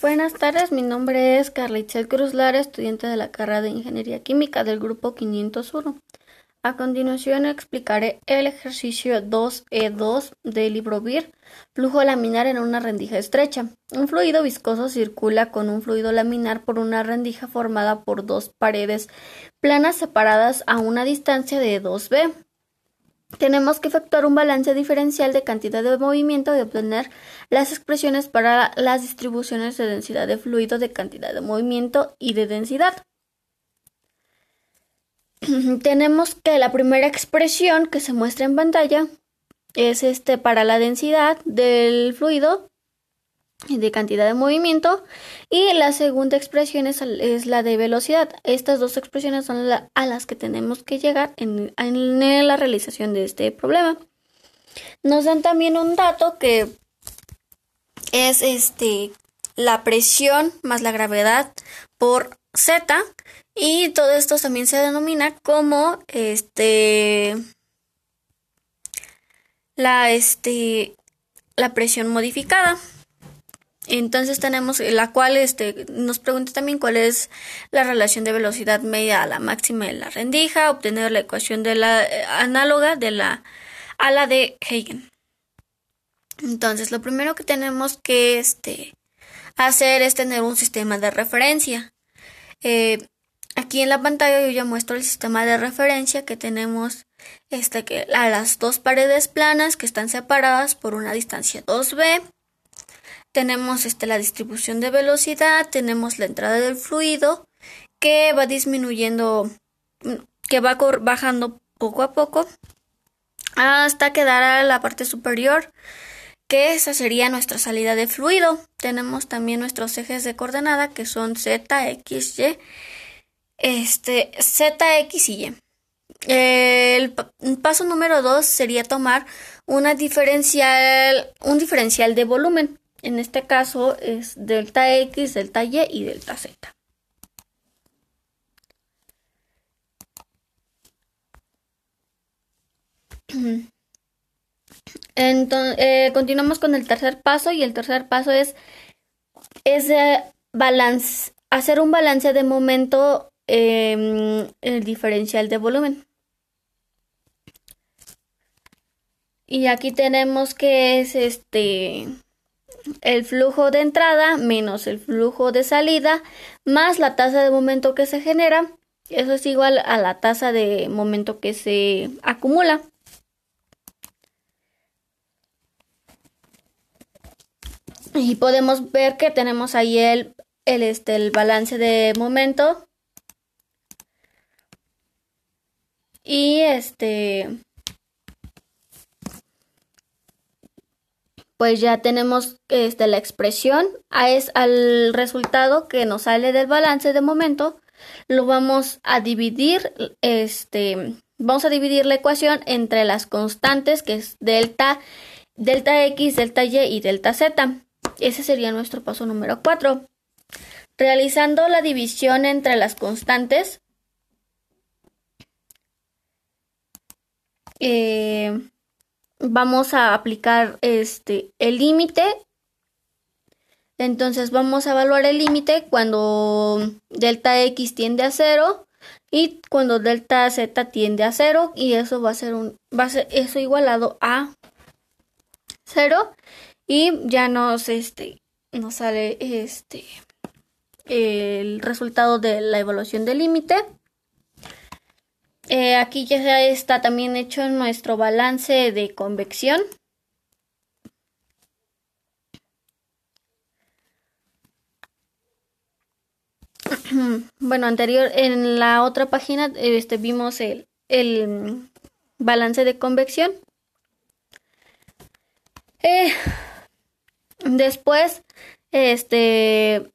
Buenas tardes, mi nombre es Carlichel Cruz Lara, estudiante de la carrera de Ingeniería Química del grupo 501. A continuación explicaré el ejercicio 2E2 del libro BIR, flujo laminar en una rendija estrecha. Un fluido viscoso circula con un fluido laminar por una rendija formada por dos paredes planas separadas a una distancia de 2B tenemos que efectuar un balance diferencial de cantidad de movimiento y obtener las expresiones para las distribuciones de densidad de fluido, de cantidad de movimiento y de densidad. tenemos que la primera expresión que se muestra en pantalla es este para la densidad del fluido de cantidad de movimiento y la segunda expresión es, la de velocidad. Estas dos expresiones son a las que tenemos que llegar en, la realización de este problema. Nos dan también un dato que es este la presión más la gravedad por Z y todo esto también se denomina como este la este la presión modificada. Entonces tenemos la cual este, nos pregunta también cuál es la relación de velocidad media a la máxima de la rendija, obtener la ecuación de la eh, análoga de la a la de Hagen. Entonces, lo primero que tenemos que este, hacer es tener un sistema de referencia. Eh, aquí en la pantalla yo ya muestro el sistema de referencia que tenemos este, que, a las dos paredes planas que están separadas por una distancia 2b tenemos este, la distribución de velocidad, tenemos la entrada del fluido que va disminuyendo, mm, que va bajando poco a poco hasta quedar a la parte superior que esa sería nuestra salida de fluido. Tenemos también nuestros ejes de coordenada que son Z, X, Y. Este, Z, X y Y. El paso número 2 sería tomar una diferencial, un diferencial de volumen. En este caso es delta X, delta Y y delta Z. Entonces, eh, continuamos con el tercer paso y el tercer paso es, eh, balance, hacer un balance de momento eh, el diferencial de volumen. Y aquí tenemos que es este el flujo de entrada menos el flujo de salida más la tasa de momento que se genera. Eso es igual a la tasa de momento que se acumula. Y podemos ver que tenemos ahí el, el, este, el balance de momento. Y este pues ya tenemos este, la expresión, a es al resultado que nos sale del balance de momento, lo vamos a dividir, este, vamos a dividir la ecuación entre las constantes que es delta, delta x, delta y y delta z. Ese sería nuestro paso número 4. Realizando la división entre las constantes, eh, vamos a aplicar este el límite. Entonces vamos a evaluar el límite cuando delta x tiende a cero y cuando delta z tiende a cero y eso va a ser un va a ser eso igualado a cero y ya nos este nos sale este el resultado de la evaluación del límite. Eh, aquí ya está también hecho nuestro balance de convección. bueno, anterior en la otra página este, vimos el, balance de convección. Eh, después, este,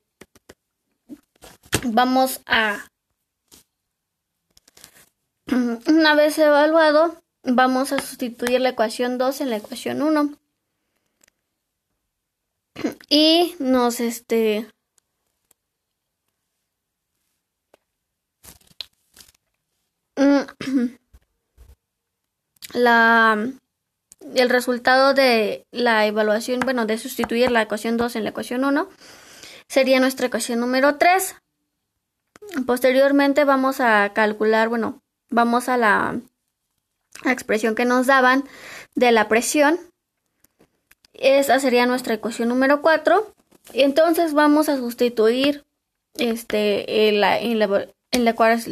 vamos a una vez evaluado, vamos a sustituir la ecuación 2 en la ecuación 1. Y nos este mm, la el resultado de la evaluación, bueno, de sustituir la ecuación 2 en la ecuación 1 sería nuestra ecuación número 3. Posteriormente vamos a calcular, bueno, vamos a la, expresión que nos daban de la presión. Esa sería nuestra ecuación número 4. Entonces vamos a sustituir este, en la, en la,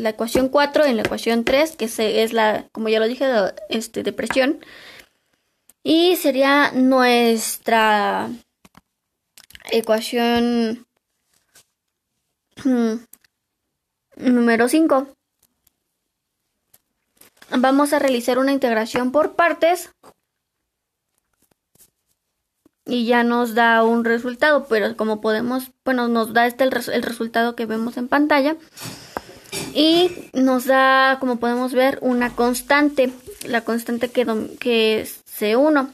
ecuación 4 en la ecuación 3, que es la, como ya lo dije, este, de presión. Y sería nuestra ecuación mm, número 5 vamos a realizar una integración por partes y ya nos da un resultado, pero como podemos, bueno, nos da este el, resultado que vemos en pantalla y nos da, como podemos ver, una constante, la constante que, que es C1.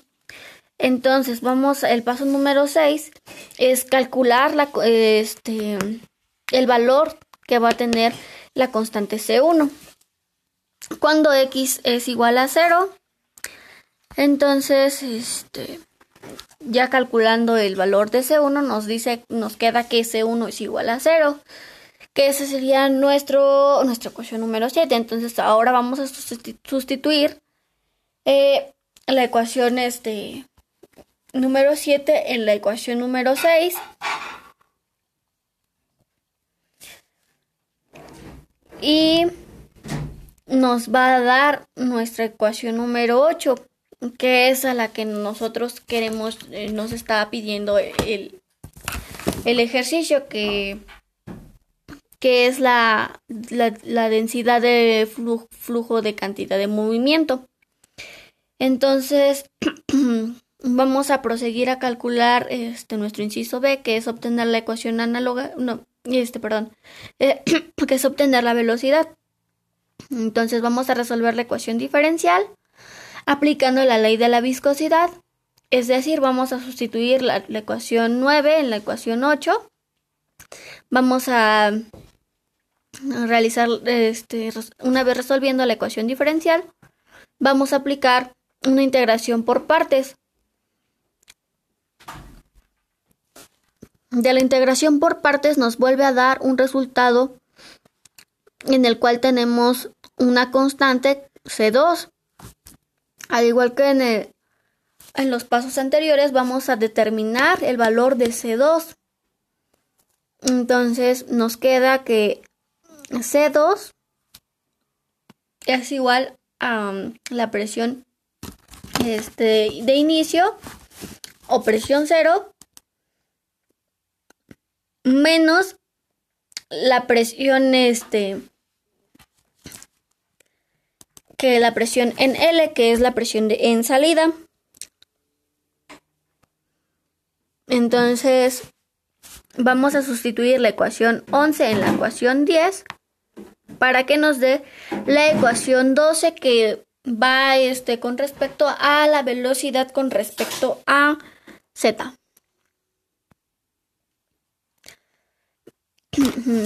Entonces, vamos, el paso número 6 es calcular la, este, el valor que va a tener la constante C1 cuando x es igual a 0. Entonces, este, ya calculando el valor de C1 nos dice, nos queda que C1 es igual a 0, que ese sería nuestro, ecuación número 7. Entonces, ahora vamos a sustituir eh, la ecuación este, número 7 en la ecuación número 6. Y nos va a dar nuestra ecuación número 8, que es a la que nosotros queremos, eh, nos está pidiendo el, ejercicio, que, que es la, densidad de flujo, de cantidad de movimiento. Entonces, vamos a proseguir a calcular este, nuestro inciso B, que es obtener la ecuación análoga, no, este, perdón, eh, que es obtener la velocidad. Entonces vamos a resolver la ecuación diferencial aplicando la ley de la viscosidad. Es decir, vamos a sustituir la, ecuación 9 en la ecuación 8. Vamos a realizar, este, una vez resolviendo la ecuación diferencial, vamos a aplicar una integración por partes. De la integración por partes nos vuelve a dar un resultado en el cual tenemos una constante C2. Al igual que en, en los pasos anteriores, vamos a determinar el valor de C2. Entonces nos queda que C2 es igual a um, la presión este, de inicio o presión cero menos la presión este que la presión en L, que es la presión de, en salida. Entonces, vamos a sustituir la ecuación 11 en la ecuación 10 para que nos dé la ecuación 12 que va este, con respecto a la velocidad con respecto a z.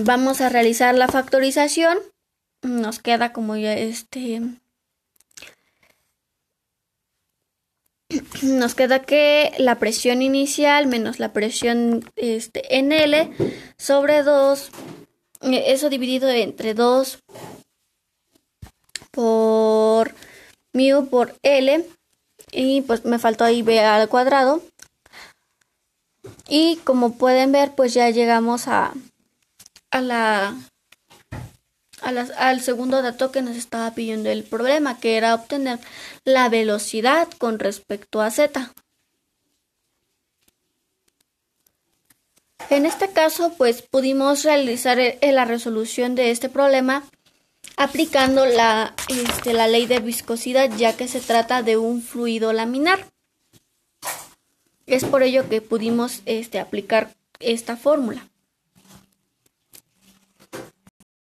vamos a realizar la factorización. Nos queda como ya este. Nos queda que la presión inicial menos la presión este, en L sobre 2, eh, eso dividido entre 2 por mu por L, y pues me faltó ahí B al cuadrado. Y como pueden ver, pues ya llegamos a, a la, al segundo dato que nos estaba pidiendo el problema, que era obtener la velocidad con respecto a z. En este caso, pues pudimos realizar e, e, la resolución de este problema aplicando la, este, la ley de viscosidad, ya que se trata de un fluido laminar. Es por ello que pudimos este, aplicar esta fórmula.